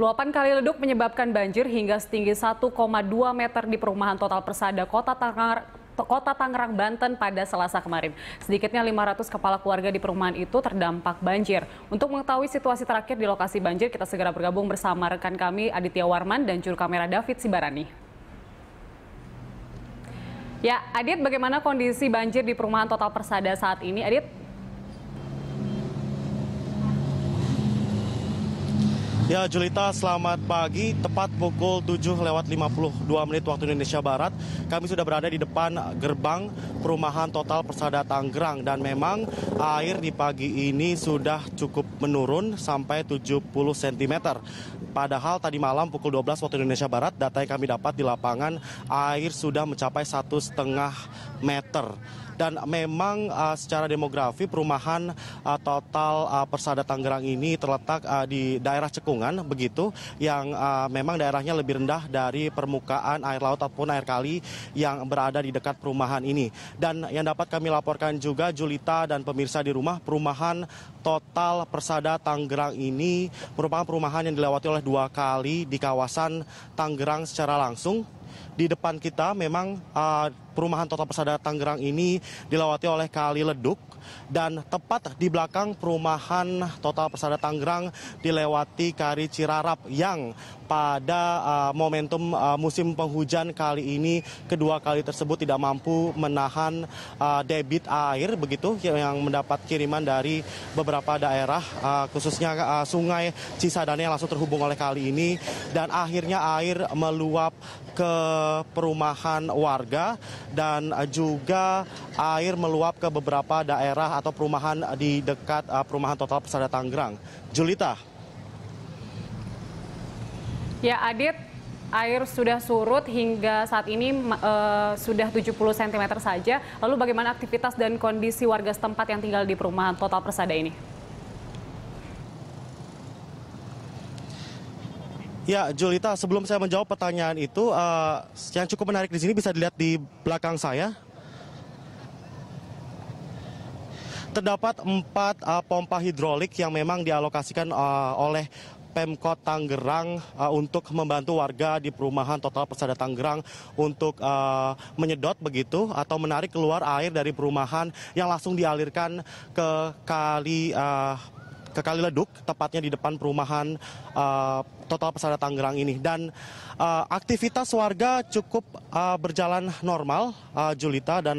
Luapan kali leduk menyebabkan banjir hingga setinggi 1,2 meter di perumahan total persada kota Tangerang, Kota Tangerang, Banten pada Selasa kemarin. Sedikitnya 500 kepala keluarga di perumahan itu terdampak banjir. Untuk mengetahui situasi terakhir di lokasi banjir, kita segera bergabung bersama rekan kami Aditya Warman dan juru kamera David Sibarani. Ya, Adit, bagaimana kondisi banjir di perumahan Total Persada saat ini? Adit, Ya Julita, selamat pagi. Tepat pukul 7 lewat 52 menit waktu Indonesia Barat, kami sudah berada di depan gerbang perumahan Total Persada Tanggerang dan memang air di pagi ini sudah cukup menurun sampai 70 cm. Padahal tadi malam pukul 12 waktu Indonesia Barat, data yang kami dapat di lapangan air sudah mencapai satu setengah meter dan memang uh, secara demografi perumahan uh, total uh, Persada Tangerang ini terletak di daerah cekungan begitu yang memang daerahnya lebih rendah dari permukaan air laut ataupun air kali yang berada di dekat perumahan ini. Dan yang dapat kami laporkan juga Julita dan pemirsa di rumah perumahan total Persada Tangerang ini merupakan perumahan yang dilewati oleh dua kali di kawasan Tangerang secara langsung di depan kita memang uh, perumahan Total Persada Tangerang ini dilewati oleh Kali Leduk dan tepat di belakang perumahan Total Persada Tangerang dilewati Kari Cirarap yang pada eh, momentum eh, musim penghujan kali ini kedua kali tersebut tidak mampu menahan eh, debit air begitu yang mendapat kiriman dari beberapa daerah khususnya sungai Cisadane yang langsung terhubung oleh kali ini dan akhirnya air meluap ke perumahan warga dan juga air meluap ke beberapa daerah atau perumahan di dekat perumahan total Pesada Tanggerang, Julita, Ya Adit, air sudah surut hingga saat ini e, sudah 70 cm saja. Lalu bagaimana aktivitas dan kondisi warga setempat yang tinggal di perumahan Total Persada ini? Ya, Julita, sebelum saya menjawab pertanyaan itu, uh, yang cukup menarik di sini bisa dilihat di belakang saya. Terdapat empat uh, pompa hidrolik yang memang dialokasikan uh, oleh Pemkot Tangerang uh, untuk membantu warga di perumahan Total Persada Tangerang untuk uh, menyedot begitu atau menarik keluar air dari perumahan yang langsung dialirkan ke kali uh, ke Kali Leduk, tepatnya di depan perumahan uh, Total Pesada Tangerang ini. Dan uh, aktivitas warga cukup uh, berjalan normal, uh, Julita dan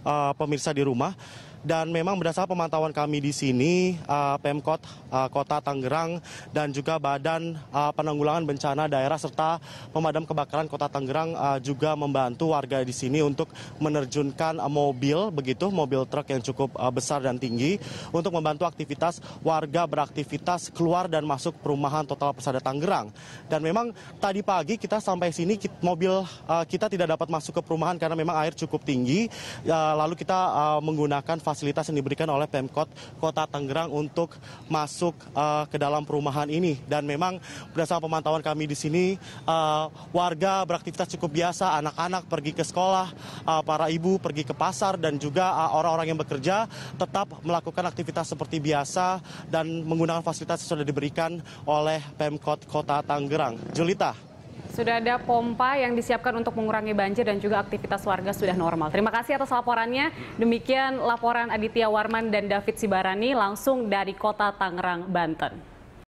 uh, pemirsa di rumah. Dan memang berdasar pemantauan kami di sini, uh, Pemkot uh, Kota Tangerang dan juga Badan uh, Penanggulangan Bencana Daerah serta Pemadam Kebakaran Kota Tangerang uh, juga membantu warga di sini untuk menerjunkan uh, mobil begitu, mobil truk yang cukup uh, besar dan tinggi untuk membantu aktivitas warga beraktivitas keluar dan masuk perumahan Total Persada Tangerang. Dan memang tadi pagi kita sampai sini mobil uh, kita tidak dapat masuk ke perumahan karena memang air cukup tinggi. Uh, lalu kita uh, menggunakan fasilitas yang diberikan oleh Pemkot Kota Tangerang untuk masuk uh, ke dalam perumahan ini. Dan memang berdasarkan pemantauan kami di sini, uh, warga beraktivitas cukup biasa, anak-anak pergi ke sekolah, uh, para ibu pergi ke pasar, dan juga orang-orang uh, yang bekerja tetap melakukan aktivitas seperti biasa dan menggunakan fasilitas yang sudah diberikan oleh Pemkot Kota Tangerang. Julita. Sudah ada pompa yang disiapkan untuk mengurangi banjir dan juga aktivitas warga sudah normal. Terima kasih atas laporannya. Demikian laporan Aditya Warman dan David Sibarani langsung dari kota Tangerang, Banten.